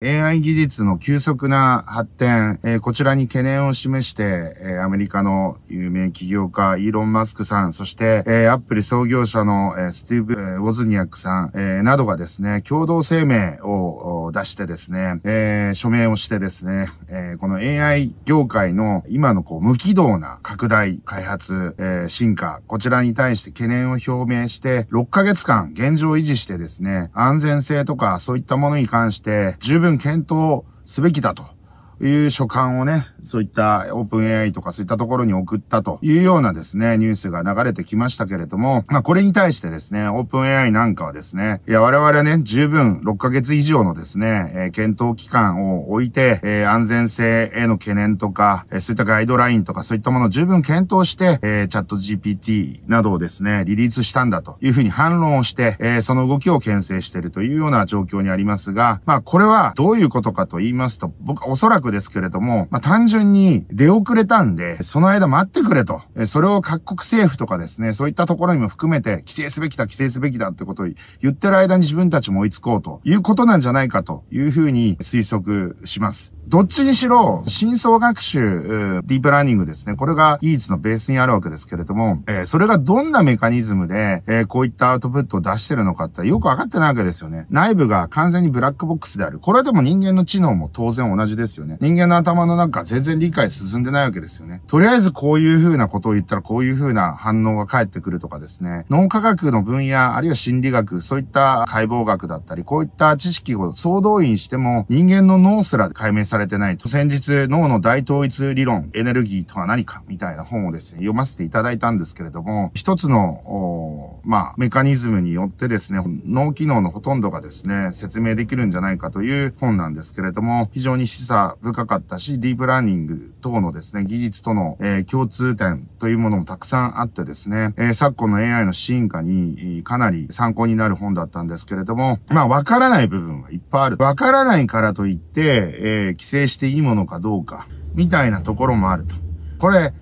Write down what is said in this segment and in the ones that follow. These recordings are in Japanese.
AI 技術の急速な発展、えー、こちらに懸念を示して、えー、アメリカの有名企業家、イーロン・マスクさん、そして、えー、アップル創業者の、えー、スティーブ、ウォズニアックさん、えー、などがですね、共同声明を出してですね、えー、署名をしてですね、えー、この AI 業界の今のこう無軌道な拡大、開発、えー、進化、こちらに対して懸念を表明して、6ヶ月間現状維持してですね、安全性とかそういったものに関して十分分検討すべきだという書簡をね、そういったオープン AI とかそういったところに送ったというようなですね、ニュースが流れてきましたけれども、まあこれに対してですね、オープン AI なんかはですね、いや我々はね、十分6ヶ月以上のですね、えー、検討期間を置いて、えー、安全性への懸念とか、えー、そういったガイドラインとかそういったものを十分検討して、えー、チャット GPT などをですね、リリースしたんだというふうに反論をして、えー、その動きを牽制しているというような状況にありますが、まあこれはどういうことかと言いますと、僕はおそらくですけれども、まあ、単純に出遅れたんで、その間待ってくれと。え、それを各国政府とかですね、そういったところにも含めて、規制すべきだ、規制すべきだってことを言ってる間に自分たちも追いつこうということなんじゃないかというふうに推測します。どっちにしろ、真相学習、ディープラーニングですね。これが技術のベースにあるわけですけれども、えー、それがどんなメカニズムで、えー、こういったアウトプットを出してるのかってよくわかってないわけですよね。内部が完全にブラックボックスである。これでも人間の知能も当然同じですよね。人間の頭の中全然理解進んでないわけですよね。とりあえずこういう風なことを言ったらこういう風な反応が返ってくるとかですね。脳科学の分野、あるいは心理学、そういった解剖学だったり、こういった知識を総動員しても人間の脳すら解明されされてないと。先日、脳の大統一理論、エネルギーとは何かみたいな本をですね、読ませていただいたんですけれども、一つの、まあ、メカニズムによってですね、脳機能のほとんどがですね、説明できるんじゃないかという本なんですけれども、非常に示唆深かったし、ディープラーニング等のですね、技術との、えー、共通点というものもたくさんあってですね、えー、昨今の AI の進化にかなり参考になる本だったんですけれども、まあ、わからない部分はいっぱいある。わからないからといって、えー、規制していいものかどうか、みたいなところもあると。これ、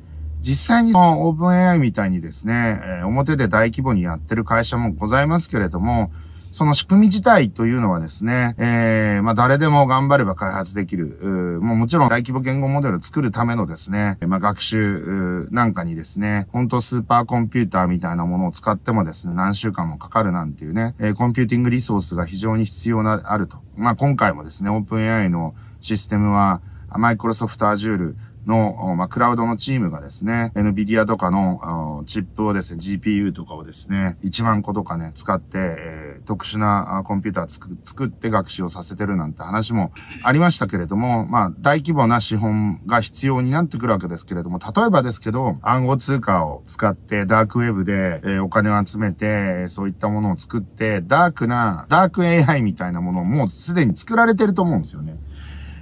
実際にそのオープン AI みたいにですね、え表で大規模にやってる会社もございますけれども、その仕組み自体というのはですね、えー、まあ誰でも頑張れば開発できる、もうもちろん大規模言語モデルを作るためのですね、まあ学習なんかにですね、本当スーパーコンピューターみたいなものを使ってもですね、何週間もかかるなんていうね、えー、コンピューティングリソースが非常に必要な、あると。まあ今回もですね、OpenAI のシステムは、マイクロソフト Azure、の、まあ、クラウドのチームがですね、NVIDIA とかのチップをですね、GPU とかをですね、1万個とかね、使って、えー、特殊なコンピューター作作って学習をさせてるなんて話もありましたけれども、まあ、大規模な資本が必要になってくるわけですけれども、例えばですけど、暗号通貨を使ってダークウェブで、えー、お金を集めて、そういったものを作って、ダークな、ダーク AI みたいなものをもうすでに作られてると思うんですよね。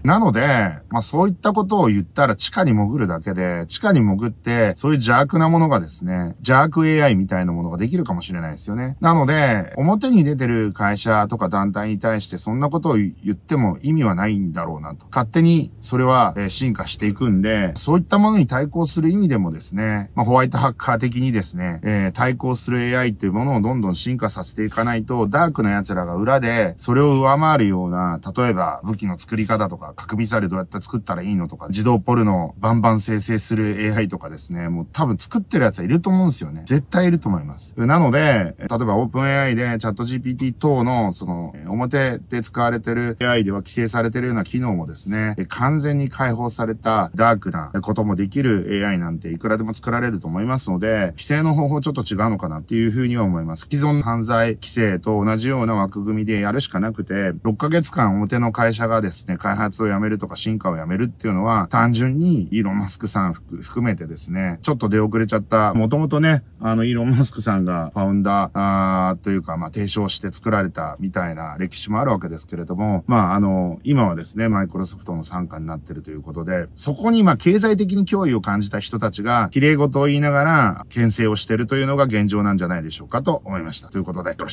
なので、まあそういったことを言ったら地下に潜るだけで、地下に潜って、そういう邪悪なものがですね、邪悪 AI みたいなものができるかもしれないですよね。なので、表に出てる会社とか団体に対してそんなことを言っても意味はないんだろうなと。勝手にそれは進化していくんで、そういったものに対抗する意味でもですね、まあ、ホワイトハッカー的にですね、えー、対抗する AI っていうものをどんどん進化させていかないと、ダークな奴らが裏でそれを上回るような、例えば武器の作り方とか核ミサイルどうやって作ったらいいのとか、自動ポルノバンバン生成する AI とかですね、もう多分作ってるやつはいると思うんですよね。絶対いると思います。なので、例えば OpenAI で ChatGPT 等の、その、表で使われてる AI では規制されてるような機能もですね、完全に解放されたダークなこともできる AI なんていくらでも作られると思いますので、規制の方法ちょっと違うのかなっていうふうには思います。既存の犯罪規制と同じような枠組みでやるしかなくて、6ヶ月間表の会社がですね、開発をやめるとか進化をやめるっていうのは、単純にイーロン・マスクさん含めてですね、ちょっと出遅れちゃった、もともとね、あの、イーロン・マスクさんがファウンダーというか、まあ、提唱して作られたみたいな歴史もあるわけですけれども、まあ、あの、今はですね、マイクロソフトの傘下になってるということで、そこにまあ、経済的に脅威を感じた人たちが、綺麗事を言いながら、牽制をしてるというのが現状なんじゃないでしょうかと思いました。ということで、よろしく。